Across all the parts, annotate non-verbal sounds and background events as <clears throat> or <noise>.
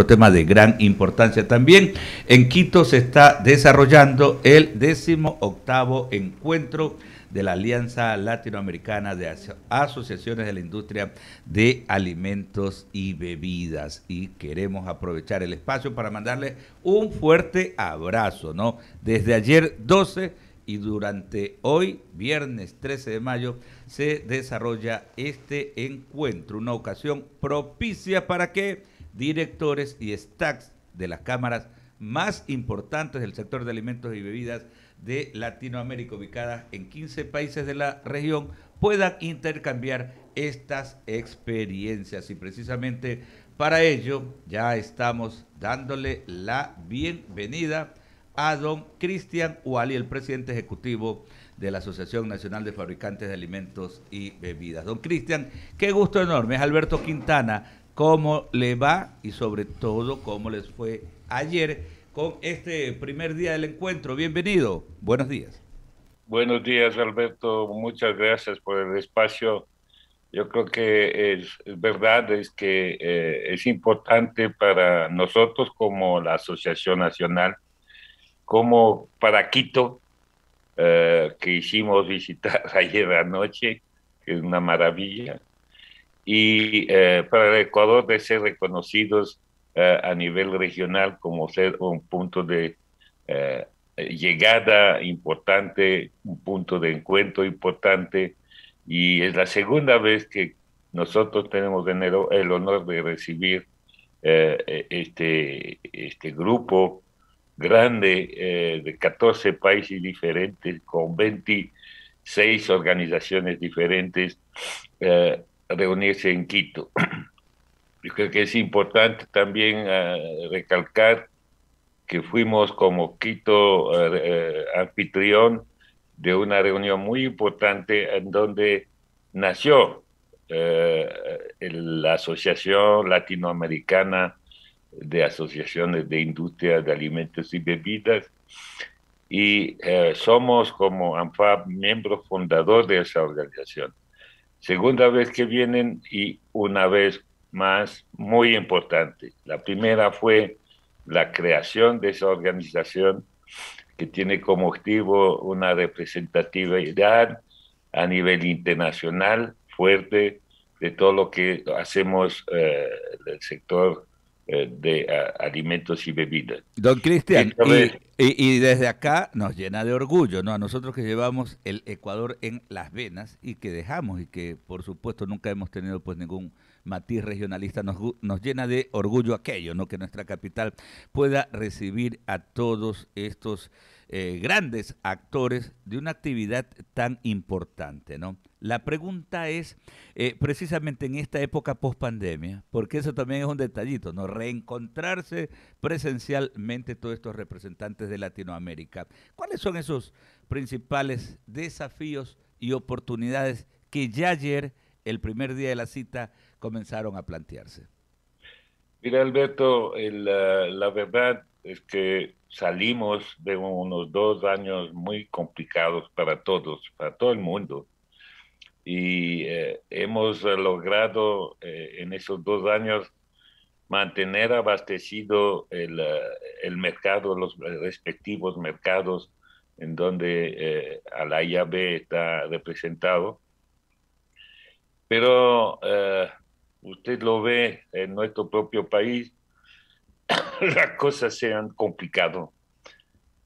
otro tema de gran importancia. También en Quito se está desarrollando el décimo octavo encuentro de la Alianza Latinoamericana de Asociaciones de la Industria de Alimentos y Bebidas. Y queremos aprovechar el espacio para mandarle un fuerte abrazo, ¿no? Desde ayer 12 y durante hoy, viernes 13 de mayo, se desarrolla este encuentro, una ocasión propicia para que directores y stacks de las cámaras más importantes del sector de alimentos y bebidas de Latinoamérica, ubicadas en 15 países de la región, puedan intercambiar estas experiencias. Y precisamente para ello ya estamos dándole la bienvenida a don Cristian Wally, el presidente ejecutivo de la Asociación Nacional de Fabricantes de Alimentos y Bebidas. Don Cristian, qué gusto enorme. Es Alberto Quintana cómo le va y sobre todo cómo les fue ayer con este primer día del encuentro. Bienvenido, buenos días. Buenos días, Alberto. Muchas gracias por el espacio. Yo creo que es, verdad, es que eh, es importante para nosotros como la Asociación Nacional, como para Quito, eh, que hicimos <laughs> visitar ayer anoche, que es una maravilla, y para eh, el Ecuador de ser reconocidos eh, a nivel regional como ser un punto de eh, llegada importante, un punto de encuentro importante. Y es la segunda vez que nosotros tenemos el honor de recibir e-, este, este grupo grande de 14 países diferentes, con 26 organizaciones diferentes reunirse en Quito. <clears throat> Yo creo que es importante también eh, recalcar que fuimos como Quito eh, eh, anfitrión de una reunión muy importante en donde nació la Asociación Latinoamericana de Asociaciones de Industria de Alimentos y Bebidas y somos como Anfa miembro fundador de esa organización. Segunda vez que vienen y una vez más muy importante. La primera fue la creación de esa organización que tiene como objetivo una representatividad a nivel internacional fuerte de todo lo que hacemos eh, del sector eh, de alimentos y bebidas. Don Cristian, y, desde acá nos llena de orgullo, ¿no? A nosotros que llevamos el Ecuador en las venas y que dejamos y que por supuesto nunca hemos tenido pues ningún matiz regionalista, nos, nos llena de orgullo aquello, ¿no? Que nuestra capital pueda recibir a todos estos eh, grandes actores de una actividad tan importante, ¿no? La pregunta es, eh, precisamente en esta época post-pandemia, porque eso también es un detallito, ¿no? Reencontrarse presencialmente todos estos representantes de Latinoamérica. ¿Cuáles son esos principales desafíos y oportunidades que ya ayer, el primer día de la cita, comenzaron a plantearse? Mira, Alberto, eh, la verdad es que salimos de unos dos años muy complicados para todos, para todo el mundo. Y eh, hemos logrado eh, en esos dos años mantener abastecido el, eh, mercado, los respectivos mercados en donde a la llave está representado. Pero usted lo ve en nuestro propio país, <laughs> las cosas se han complicado.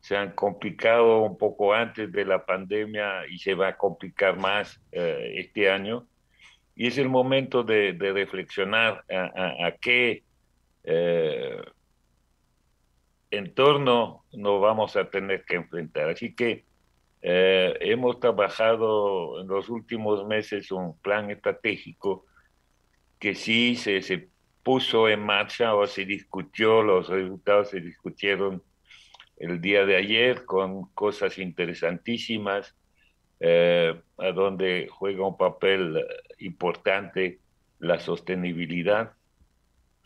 Se han complicado un poco antes de la pandemia y se va a complicar más eh, este año. Y es el momento de, reflexionar a, qué eh, entorno nos vamos a tener que enfrentar. Así que eh, hemos trabajado en los últimos meses un plan estratégico que sí se, se puso en marcha o se discutió, los resultados se discutieron el día de ayer con cosas interesantísimas, eh, a donde juega un papel eh, importante la sostenibilidad,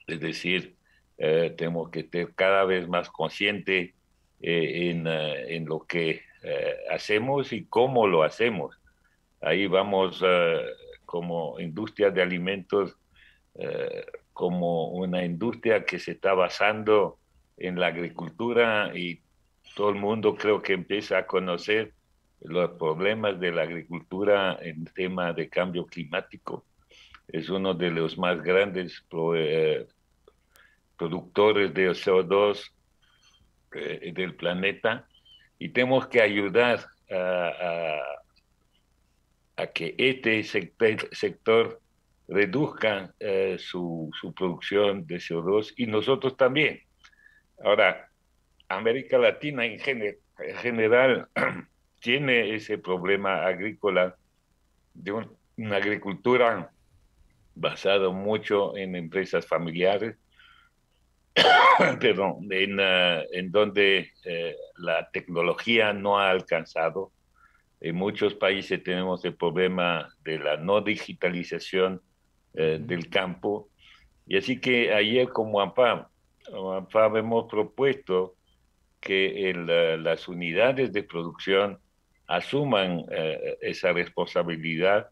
es decir, eh, tenemos que estar cada vez más conscientes en, en, lo que hacemos y cómo lo hacemos. Ahí vamos como industria de alimentos como una industria que se está basando en la agricultura y todo el mundo creo que empieza a conocer los problemas de la agricultura en tema de cambio climático. Es uno de los más grandes eh, productores de CO2 eh, del planeta y tenemos que ayudar a, que este sector reduzcan eh, su, producción de CO2 y nosotros también. Ahora, América Latina en, general <clears throat> tiene ese problema agrícola de una agricultura basada mucho en empresas familiares, <coughs> eh, en, donde eh, la tecnología no ha alcanzado. En muchos países tenemos el problema de la no digitalización eh, del campo. Y así que ayer como AMPA, AMPA hemos propuesto que eh, las unidades de producción asuman eh, esa responsabilidad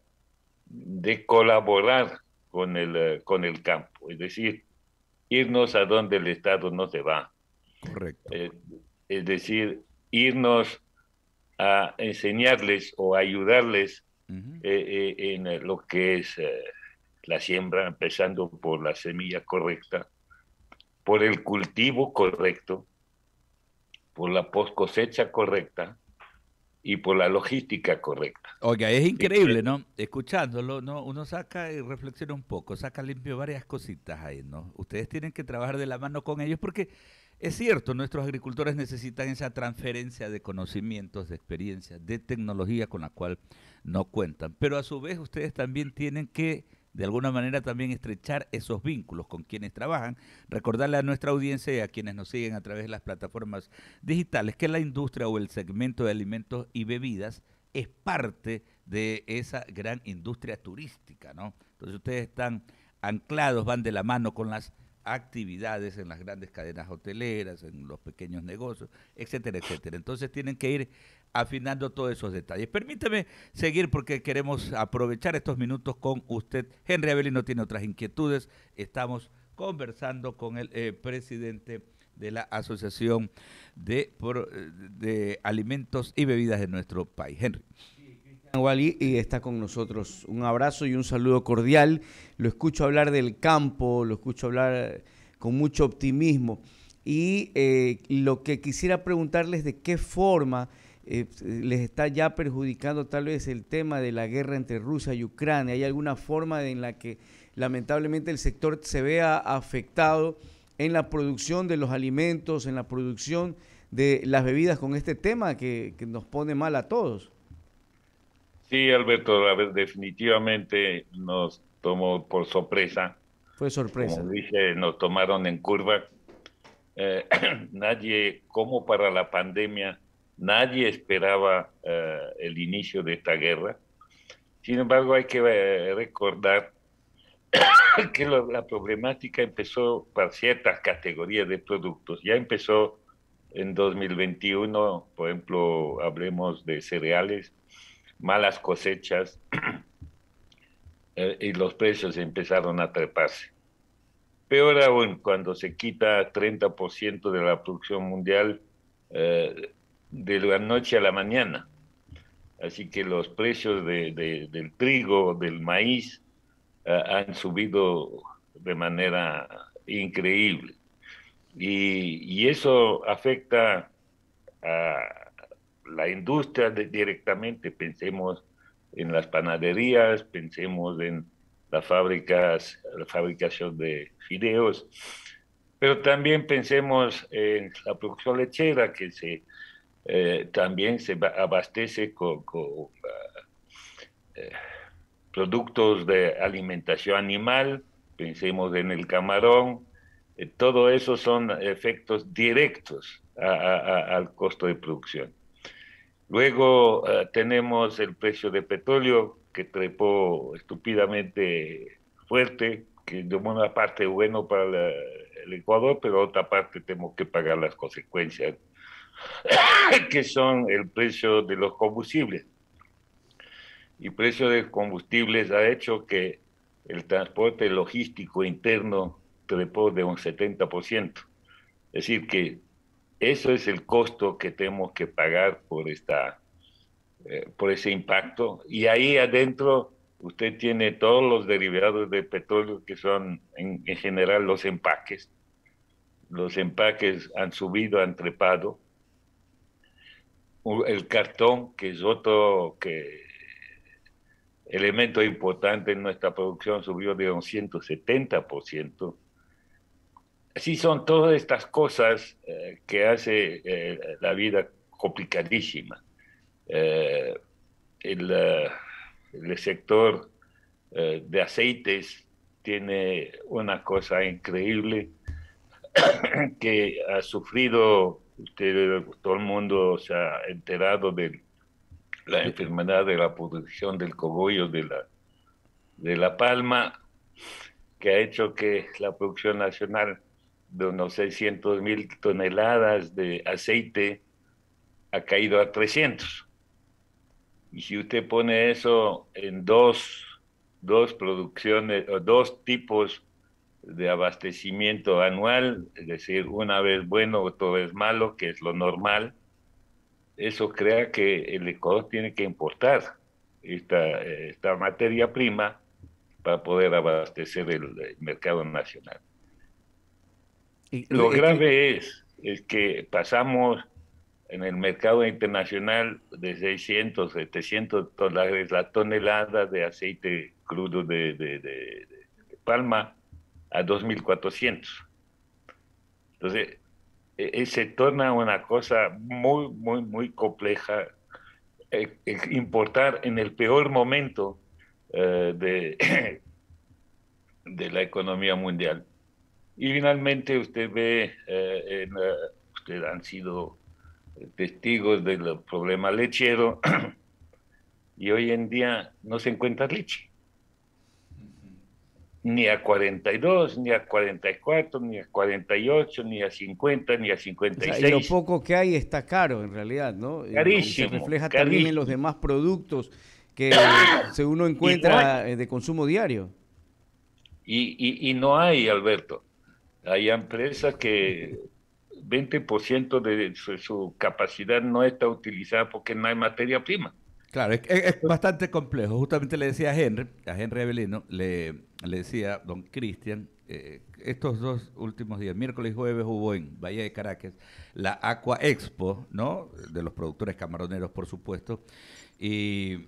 de colaborar con el, con el campo, es decir, irnos a donde el Estado no se va. Correcto. es decir, irnos a enseñarles o ayudarles en lo que es la siembra, empezando por la semilla correcta, por el cultivo correcto, por la post cosecha correcta y por la logística correcta. Oiga, es increíble, ¿no? Escuchándolo, Uno saca y reflexiona un poco, saca limpio varias cositas ahí, ¿no? Ustedes tienen que trabajar de la mano con ellos porque es cierto, nuestros agricultores necesitan esa transferencia de conocimientos, de experiencias, de tecnología con la cual no cuentan, pero a su vez ustedes también tienen que de alguna manera también estrechar esos vínculos con quienes trabajan, recordarle a nuestra audiencia y a quienes nos siguen a través de las plataformas digitales que la industria o el segmento de alimentos y bebidas es parte de esa gran industria turística, ¿no? Entonces ustedes están anclados, van de la mano con las actividades en las grandes cadenas hoteleras, en los pequeños negocios, etcétera, etcétera. Entonces tienen que ir afinando todos esos detalles. Permítame seguir porque queremos aprovechar estos minutos con usted. Henry No tiene otras inquietudes. Estamos conversando con el eh, presidente de la Asociación eh, de Alimentos y Bebidas de nuestro país. Henry y está con nosotros. Un abrazo y un saludo cordial. Lo escucho hablar del campo, lo escucho hablar con mucho optimismo. Y eh, lo que quisiera preguntarles de qué forma eh, les está ya perjudicando tal vez el tema de la guerra entre Rusia y Ucrania. ¿Hay alguna forma en la que lamentablemente el sector se vea afectado en la producción de los alimentos, en la producción de las bebidas con este tema que nos pone mal a todos? Sí, Alberto, definitivamente nos tomó por sorpresa. Fue sorpresa. dije, nos tomaron en curva. Eh, <clears throat> nadie, como para la pandemia, nadie esperaba eh, el inicio de esta guerra. Sin embargo, hay que eh, recordar <clears throat> que la problemática empezó para ciertas categorías de productos. Ya empezó en 2021, por ejemplo, hablemos de cereales malas cosechas <clears throat> eh, y los precios empezaron a treparse. Peor aún, cuando se quita 30% de la producción mundial eh, de la noche a la mañana. Así que los precios de, del trigo, del maíz, eh, han subido de manera increíble. y eso afecta a, la industria directamente, pensemos en las panaderías, pensemos en las fábricas, la fabricación de fideos, pero también pensemos en la producción lechera que se, eh, también se abastece con, eh, productos de alimentación animal, pensemos en el camarón, eh, todo eso son efectos directos al costo de producción. Luego eh, tenemos el precio de petróleo que trepó estúpidamente fuerte, que de una parte bueno para el Ecuador, pero otra parte tenemos que pagar las consecuencias, <coughs> que son el precio de los combustibles. Y precio de combustibles ha hecho que el transporte logístico interno trepó de un 70%. Es decir, que eso es el costo que tenemos que pagar por, esta, eh, por ese impacto. Y ahí adentro usted tiene todos los derivados de petróleo que son en, general los empaques. Los empaques han subido, han trepado. El cartón, que es otro que elemento importante en nuestra producción, subió de un 170% sí son todas estas cosas eh, que hace eh, la vida complicadísima. Eh, el, sector de aceites tiene una cosa increíble <coughs> que ha sufrido, todo el mundo se ha enterado de la enfermedad de la producción del cogollo de la, de la palma, que ha hecho que la producción nacional de unos 600 mil toneladas de aceite ha caído a 300. Y si usted pone eso en dos, producciones o dos tipos de abastecimiento anual, es decir, una vez bueno, otra vez malo, que es lo normal, eso crea que el Ecuador tiene que importar esta materia prima para poder abastecer el mercado nacional. Lo grave es, que pasamos en el mercado internacional de 600, 700 dólares la tonelada de aceite crudo de, palma a 2.400. Entonces, e, e, se torna una cosa muy, muy, muy compleja. E, importar en el peor momento eh, de, <coughs> de la economía mundial. Y finalmente usted ve, eh, eh, usted han sido testigos del problema lechero <clears throat> y hoy en día no se encuentra leche. Ni a 42, ni a 44, ni a 48, ni a 50, ni a 56. y lo poco que hay está caro en realidad, ¿no? Carísimo. Eh, y se refleja también en los demás productos que <coughs> se uno encuentra de consumo diario. y no hay, Alberto. Hay empresas que 20% de su, capacidad no está utilizada porque no hay materia prima. Claro, es, bastante complejo. Justamente le decía a Henry, a Henry Avelino, le, le decía don Cristian, eh, estos dos últimos días, miércoles y jueves, hubo en Bahía de Caracas la Aqua Expo, ¿no? De los productores camaroneros, por supuesto. Y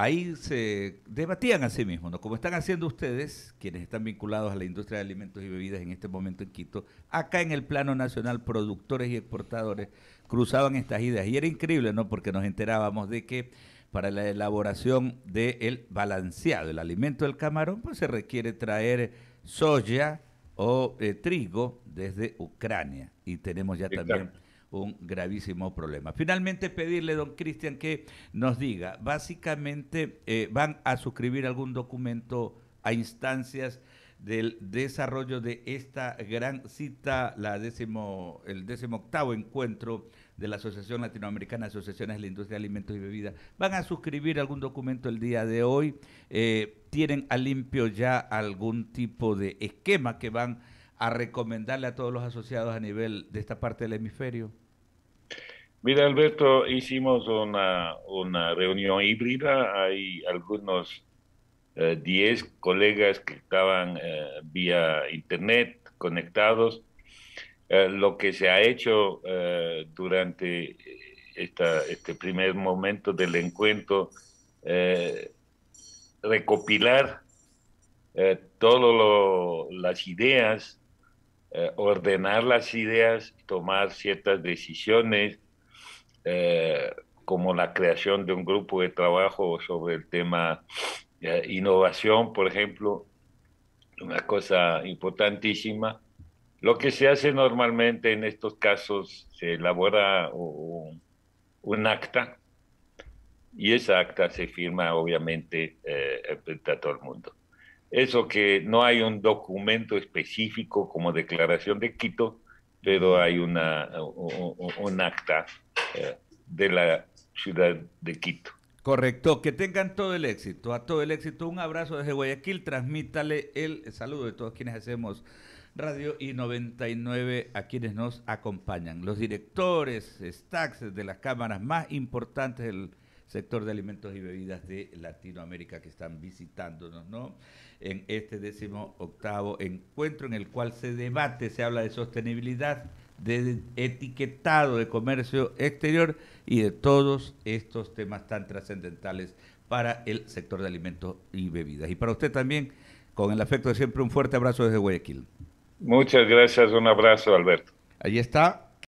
ahí se debatían a sí mismos, ¿no? Como están haciendo ustedes, quienes están vinculados a la industria de alimentos y bebidas en este momento en Quito, acá en el plano nacional, productores y exportadores cruzaban estas ideas. Y era increíble, ¿no? Porque nos enterábamos de que para la elaboración del balanceado, el alimento del camarón, pues se requiere traer soya o eh, trigo desde Ucrania. Y tenemos ya también un gravísimo problema. Finalmente, pedirle, don Cristian, que nos diga, básicamente, eh, ¿van a suscribir algún documento a instancias del desarrollo de esta gran cita, la décimo, el decimoctavo encuentro de la Asociación Latinoamericana de Asociaciones de la Industria de Alimentos y Bebidas. ¿Van a suscribir algún documento el día de hoy? Eh, ¿Tienen a limpio ya algún tipo de esquema que van a a recomendarle a todos los asociados a nivel de esta parte del hemisferio? Mira, Alberto, hicimos una, una reunión híbrida. Hay algunos 10 eh, colegas que estaban eh, vía internet conectados. Eh, lo que se ha hecho durante esta, este primer momento del encuentro, recopilar todas las ideas eh, ordenar las ideas, tomar ciertas decisiones, eh, como la creación de un grupo de trabajo sobre el tema eh, innovación, por ejemplo, una cosa importantísima. Lo que se hace normalmente en estos casos, se elabora un acta y esa acta se firma obviamente frente a todo el mundo. Eso que no hay un documento específico como declaración de Quito, pero hay una, un acta eh, de la ciudad de Quito. Correcto, que tengan todo el éxito, a todo el éxito. Un abrazo desde Guayaquil, transmítale el saludo de todos quienes hacemos Radio y 99 a quienes nos acompañan, los directores, stacks de las cámaras más importantes del sector de alimentos y bebidas de Latinoamérica que están visitándonos, ¿no? En este décimo octavo encuentro en el cual se debate, se habla de sostenibilidad, de etiquetado de comercio exterior y de todos estos temas tan trascendentales para el sector de alimentos y bebidas. Y para usted también, con el afecto de siempre, un fuerte abrazo desde Guayaquil. Muchas gracias, un abrazo, Alberto. Ahí está